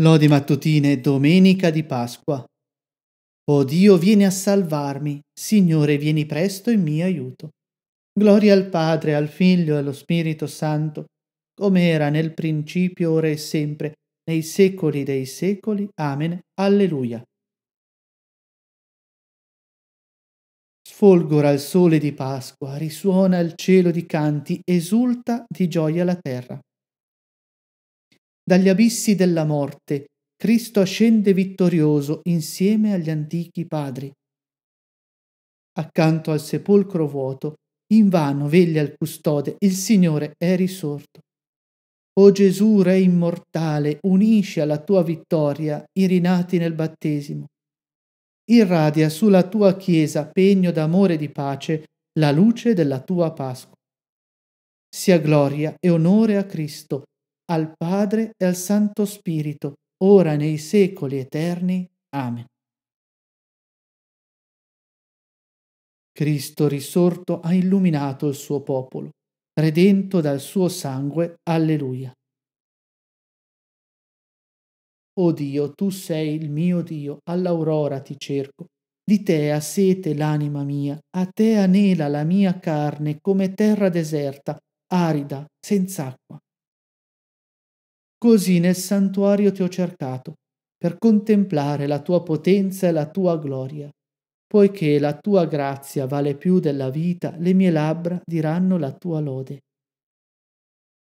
Lodi mattutine, domenica di Pasqua. O oh Dio, vieni a salvarmi. Signore, vieni presto in mio aiuto. Gloria al Padre, al Figlio e allo Spirito Santo, come era nel principio, ora e sempre, nei secoli dei secoli. Amen. Alleluia. Sfolgora il sole di Pasqua, risuona il cielo di canti, esulta di gioia la terra. Dagli abissi della morte Cristo ascende vittorioso insieme agli antichi padri. Accanto al sepolcro vuoto, invano veglia il custode, il Signore è risorto. O Gesù, Re immortale, unisci alla tua vittoria i rinati nel battesimo. Irradia sulla tua Chiesa, pegno d'amore e di pace, la luce della tua Pasqua. Sia gloria e onore a Cristo, al Padre e al Santo Spirito, ora nei secoli eterni. Amen. Cristo risorto ha illuminato il suo popolo, redento dal suo sangue. Alleluia. O Dio, tu sei il mio Dio, all'aurora ti cerco. Di te ha sete l'anima mia, a te anela la mia carne come terra deserta, arida, senza acqua. Così nel santuario ti ho cercato, per contemplare la tua potenza e la tua gloria, poiché la tua grazia vale più della vita, le mie labbra diranno la tua lode.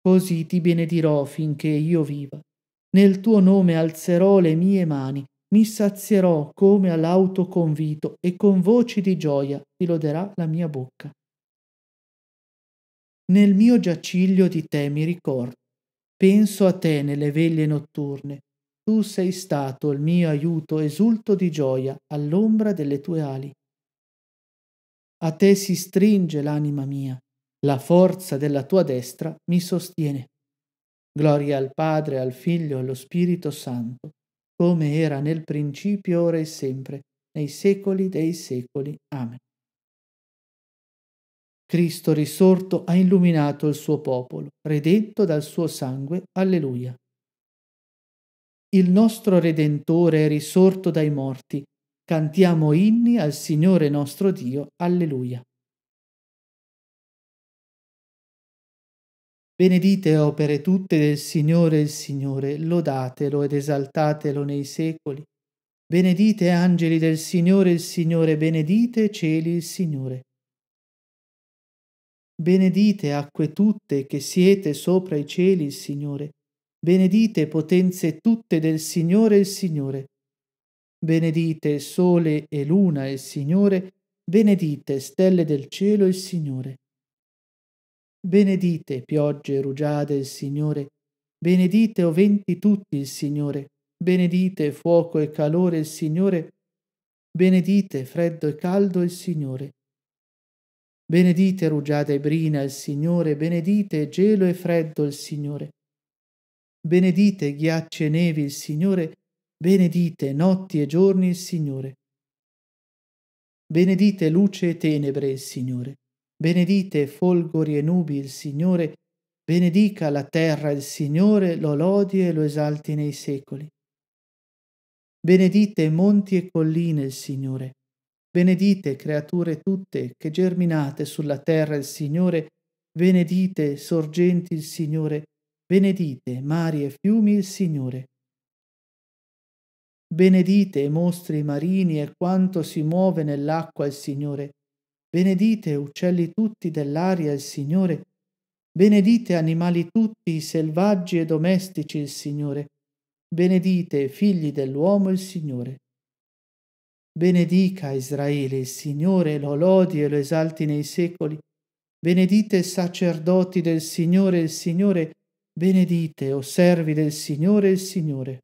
Così ti benedirò finché io viva. Nel tuo nome alzerò le mie mani, mi sazierò come all'autoconvito e con voci di gioia ti loderà la mia bocca. Nel mio giaciglio di te mi ricordo Penso a te nelle veglie notturne. Tu sei stato il mio aiuto, esulto di gioia all'ombra delle tue ali. A te si stringe l'anima mia, la forza della tua destra mi sostiene. Gloria al Padre, al Figlio, e allo Spirito Santo, come era nel principio, ora e sempre, nei secoli dei secoli. Amen. Cristo risorto ha illuminato il suo popolo, redento dal suo sangue. Alleluia. Il nostro Redentore è risorto dai morti. Cantiamo inni al Signore nostro Dio. Alleluia. Benedite opere tutte del Signore il Signore, lodatelo ed esaltatelo nei secoli. Benedite angeli del Signore il Signore, benedite cieli il Signore. Benedite acque tutte che siete sopra i cieli il Signore. Benedite potenze tutte del Signore il Signore. Benedite sole e luna il Signore. Benedite stelle del cielo il Signore. Benedite piogge e rugiade il Signore. Benedite o venti tutti il Signore. Benedite fuoco e calore il Signore. Benedite freddo e caldo il Signore. Benedite rugiada e brina il Signore, benedite gelo e freddo il Signore. Benedite ghiacci e nevi il Signore, benedite notti e giorni il Signore. Benedite luce e tenebre il Signore, benedite folgori e nubi il Signore, benedica la terra il Signore, lo lodi e lo esalti nei secoli. Benedite monti e colline il Signore, Benedite creature tutte che germinate sulla terra il Signore, benedite sorgenti il Signore, benedite mari e fiumi il Signore. Benedite mostri marini e quanto si muove nell'acqua il Signore, benedite uccelli tutti dell'aria il Signore, benedite animali tutti selvaggi e domestici il Signore, benedite figli dell'uomo il Signore. Benedica Israele il Signore, lo lodi e lo esalti nei secoli. Benedite sacerdoti del Signore il Signore, benedite o servi del Signore il Signore.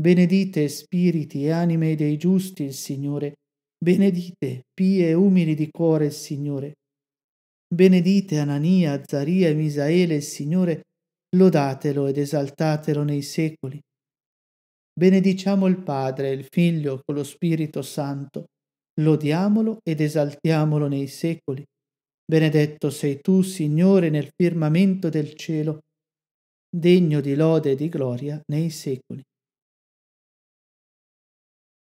Benedite spiriti e anime dei giusti il Signore, benedite pie e umili di cuore il Signore. Benedite Anania, Zaria e Misaele il Signore, lodatelo ed esaltatelo nei secoli. Benediciamo il Padre, il Figlio, con lo Spirito Santo. Lodiamolo ed esaltiamolo nei secoli. Benedetto sei tu, Signore, nel firmamento del cielo, degno di lode e di gloria nei secoli.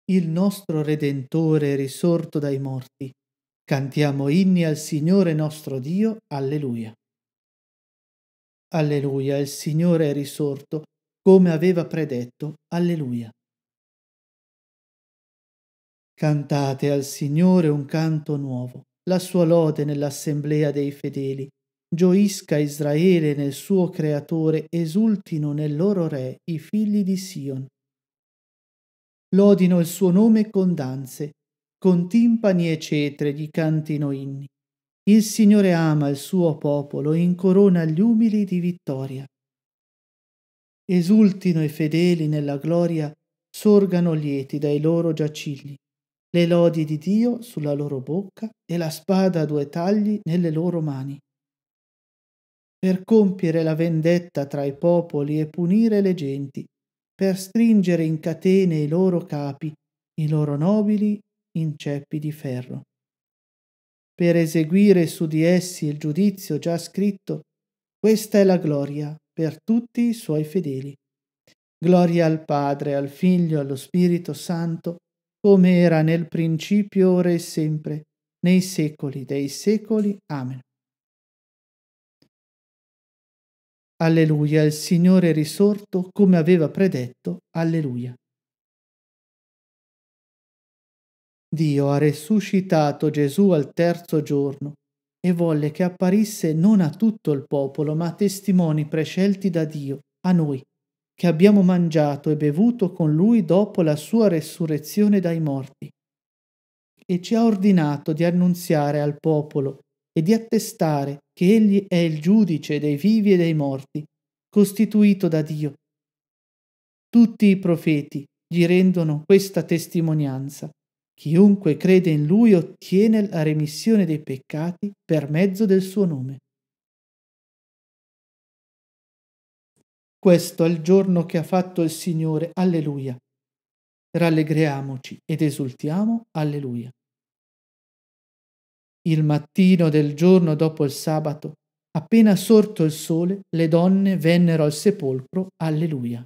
Il nostro Redentore è risorto dai morti. Cantiamo inni al Signore nostro Dio. Alleluia. Alleluia, il Signore è risorto come aveva predetto. Alleluia. Cantate al Signore un canto nuovo, la sua lode nell'assemblea dei fedeli. Gioisca Israele nel suo creatore, esultino nel loro re i figli di Sion. Lodino il suo nome con danze, con timpani e cetre gli cantino inni. Il Signore ama il suo popolo e incorona gli umili di vittoria esultino i fedeli nella gloria, sorgano lieti dai loro giacigli, le lodi di Dio sulla loro bocca e la spada a due tagli nelle loro mani. Per compiere la vendetta tra i popoli e punire le genti, per stringere in catene i loro capi, i loro nobili in ceppi di ferro. Per eseguire su di essi il giudizio già scritto, questa è la gloria per tutti i suoi fedeli. Gloria al Padre, al Figlio, allo Spirito Santo, come era nel principio, ora e sempre, nei secoli dei secoli. Amen. Alleluia, il Signore è risorto come aveva predetto. Alleluia. Dio ha resuscitato Gesù al terzo giorno e volle che apparisse non a tutto il popolo, ma a testimoni prescelti da Dio, a noi, che abbiamo mangiato e bevuto con lui dopo la sua resurrezione dai morti. E ci ha ordinato di annunziare al popolo e di attestare che egli è il giudice dei vivi e dei morti, costituito da Dio. Tutti i profeti gli rendono questa testimonianza. Chiunque crede in lui ottiene la remissione dei peccati per mezzo del suo nome. Questo è il giorno che ha fatto il Signore, alleluia. Rallegriamoci ed esultiamo, alleluia. Il mattino del giorno dopo il sabato, appena sorto il sole, le donne vennero al sepolcro, alleluia.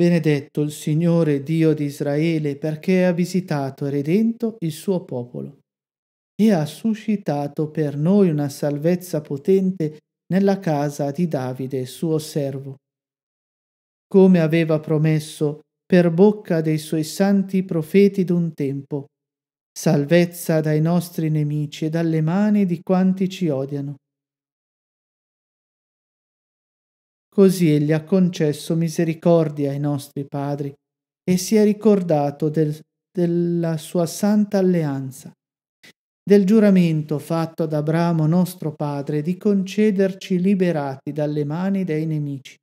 Benedetto il Signore Dio di Israele perché ha visitato e redento il suo popolo e ha suscitato per noi una salvezza potente nella casa di Davide, suo servo. Come aveva promesso per bocca dei suoi santi profeti d'un tempo, salvezza dai nostri nemici e dalle mani di quanti ci odiano. Così egli ha concesso misericordia ai nostri padri e si è ricordato del, della sua santa alleanza, del giuramento fatto ad Abramo nostro padre di concederci liberati dalle mani dei nemici,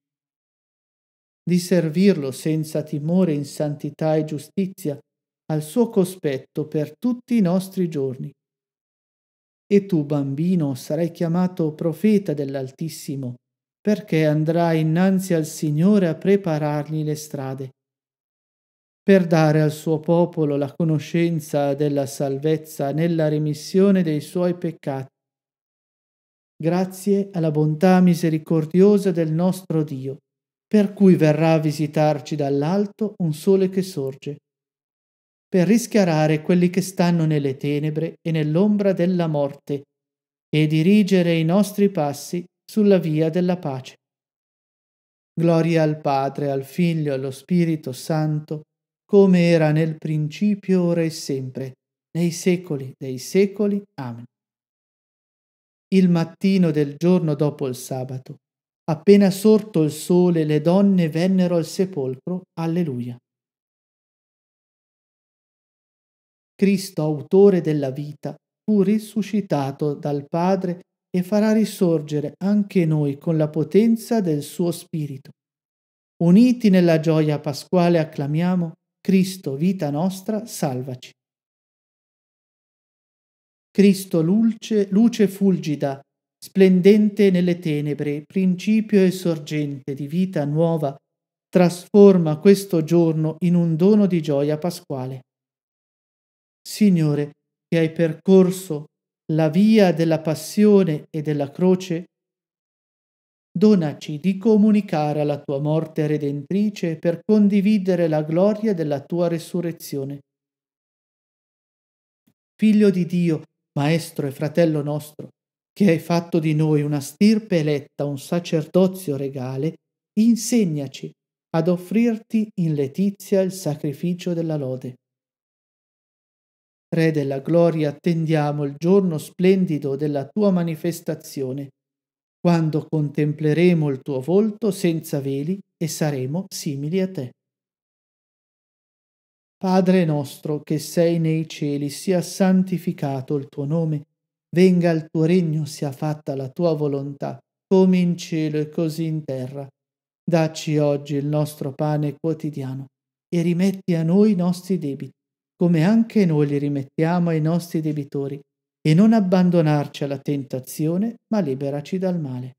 di servirlo senza timore in santità e giustizia al suo cospetto per tutti i nostri giorni. E tu, bambino, sarai chiamato profeta dell'Altissimo, perché andrà innanzi al Signore a preparargli le strade, per dare al suo popolo la conoscenza della salvezza nella remissione dei suoi peccati. Grazie alla bontà misericordiosa del nostro Dio, per cui verrà a visitarci dall'alto un sole che sorge, per rischiarare quelli che stanno nelle tenebre e nell'ombra della morte, e dirigere i nostri passi sulla via della pace. Gloria al Padre, al Figlio, e allo Spirito Santo, come era nel principio, ora e sempre, nei secoli dei secoli. Amen. Il mattino del giorno dopo il sabato, appena sorto il sole, le donne vennero al sepolcro. Alleluia. Cristo, autore della vita, fu risuscitato dal Padre e farà risorgere anche noi con la potenza del suo Spirito. Uniti nella gioia pasquale acclamiamo Cristo, vita nostra, salvaci. Cristo luce, luce fulgida, splendente nelle tenebre, principio e sorgente di vita nuova, trasforma questo giorno in un dono di gioia pasquale. Signore, che hai percorso la via della passione e della croce, donaci di comunicare alla tua morte redentrice per condividere la gloria della tua resurrezione. Figlio di Dio, Maestro e fratello nostro, che hai fatto di noi una stirpe eletta, un sacerdozio regale, insegnaci ad offrirti in letizia il sacrificio della lode. Re della gloria, attendiamo il giorno splendido della tua manifestazione, quando contempleremo il tuo volto senza veli e saremo simili a te. Padre nostro che sei nei cieli, sia santificato il tuo nome, venga il tuo regno, sia fatta la tua volontà, come in cielo e così in terra. Dacci oggi il nostro pane quotidiano e rimetti a noi i nostri debiti come anche noi li rimettiamo ai nostri debitori, e non abbandonarci alla tentazione, ma liberaci dal male.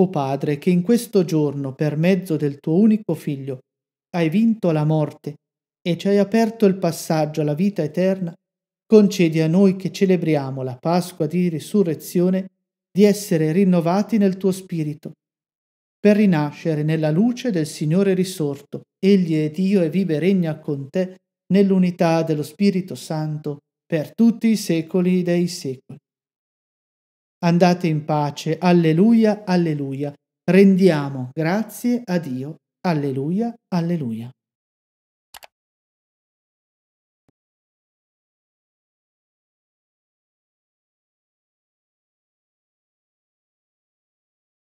O Padre, che in questo giorno, per mezzo del tuo unico Figlio, hai vinto la morte e ci hai aperto il passaggio alla vita eterna, concedi a noi che celebriamo la Pasqua di risurrezione di essere rinnovati nel tuo spirito per rinascere nella luce del Signore risorto. Egli è Dio e vive e regna con te nell'unità dello Spirito Santo per tutti i secoli dei secoli. Andate in pace, alleluia, alleluia. Rendiamo grazie a Dio, alleluia, alleluia.